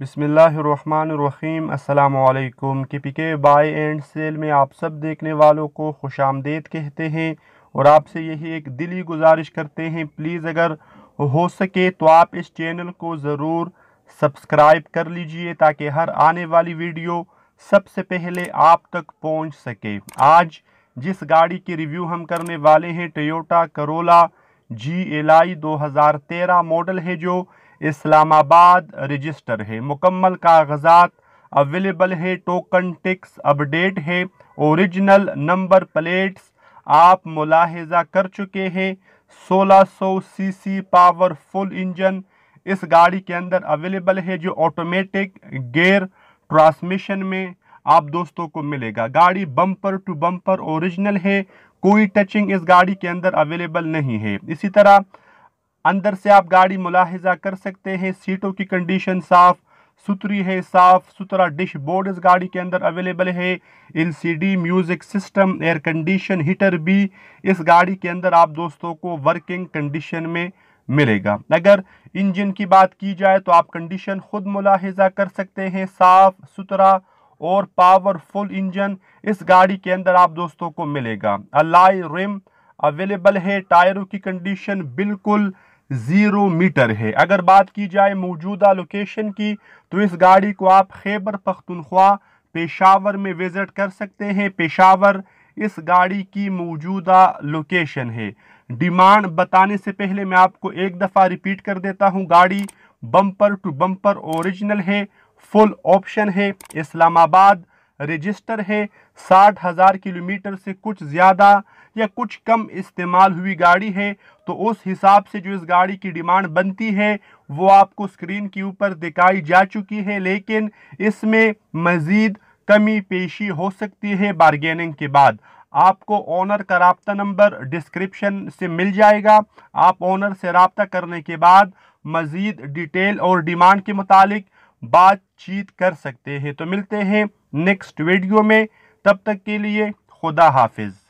बिसमीम अल्लाम के पी के बाई एंड सेल में आप सब देखने वालों को खुश आमदेद कहते हैं और आपसे यही एक दिली गुजारिश करते हैं प्लीज़ अगर हो सके तो आप इस चैनल को ज़रूर सब्सक्राइब कर लीजिए ताकि हर आने वाली वीडियो सबसे पहले आप तक पहुंच सके आज जिस गाड़ी की रिव्यू हम करने वाले हैं Toyota Corolla G L I दो मॉडल है जो इस्लामाबाद रजिस्टर है मुकम्मल कागजात अवेलेबल है टोकन टिक्स अपडेट है ओरिजिनल नंबर प्लेट्स आप मुलाहजा कर चुके हैं 1600 सीसी फुल इंजन इस गाड़ी के अंदर अवेलेबल है जो ऑटोमेटिक गेयर ट्रांसमिशन में आप दोस्तों को मिलेगा गाड़ी बम्पर टू बम्पर ओरिजिनल है कोई टचिंग इस गाड़ी के अंदर अवेलेबल नहीं है इसी तरह अंदर से आप गाड़ी मुलाहजा कर सकते हैं सीटों की कंडीशन साफ़ सुथरी है साफ़ सुथरा डिश बोर्ड इस गाड़ी के अंदर अवेलेबल है LCD music system air condition heater भी इस गाड़ी के अंदर आप दोस्तों को वर्किंग कंडीशन में मिलेगा अगर इंजन की बात की जाए तो आप कंडीशन ख़ुद मुलाहजा कर सकते हैं साफ़ सुथरा और पावरफुल इंजन इस गाड़ी के अंदर आप दोस्तों को मिलेगा अलाई रिम अवेलेबल है टायरों की कंडीशन बिल्कुल ज़ीरो मीटर है अगर बात की जाए मौजूदा लोकेशन की तो इस गाड़ी को आप खैबर पख्तनख्वा पेशावर में विज़िट कर सकते हैं पेशावर इस गाड़ी की मौजूदा लोकेशन है डिमांड बताने से पहले मैं आपको एक दफ़ा रिपीट कर देता हूँ गाड़ी बम्पर टू बम्पर ओरिजिनल है फुल ऑप्शन है इस्लामाबाद रजिस्टर है साठ हज़ार किलोमीटर से कुछ ज़्यादा या कुछ कम इस्तेमाल हुई गाड़ी है तो उस हिसाब से जो इस गाड़ी की डिमांड बनती है वो आपको स्क्रीन के ऊपर दिखाई जा चुकी है लेकिन इसमें मज़ीद कमी पेशी हो सकती है बारगेनिंग के बाद आपको ऑनर का रबता नंबर डिस्क्रिप्शन से मिल जाएगा आप ऑनर से रबता करने के बाद मज़ीद डिटेल और डिमांड के मुतालिक बातचीत कर सकते हैं तो मिलते हैं नेक्स्ट वीडियो में तब तक के लिए खुदा हाफिज़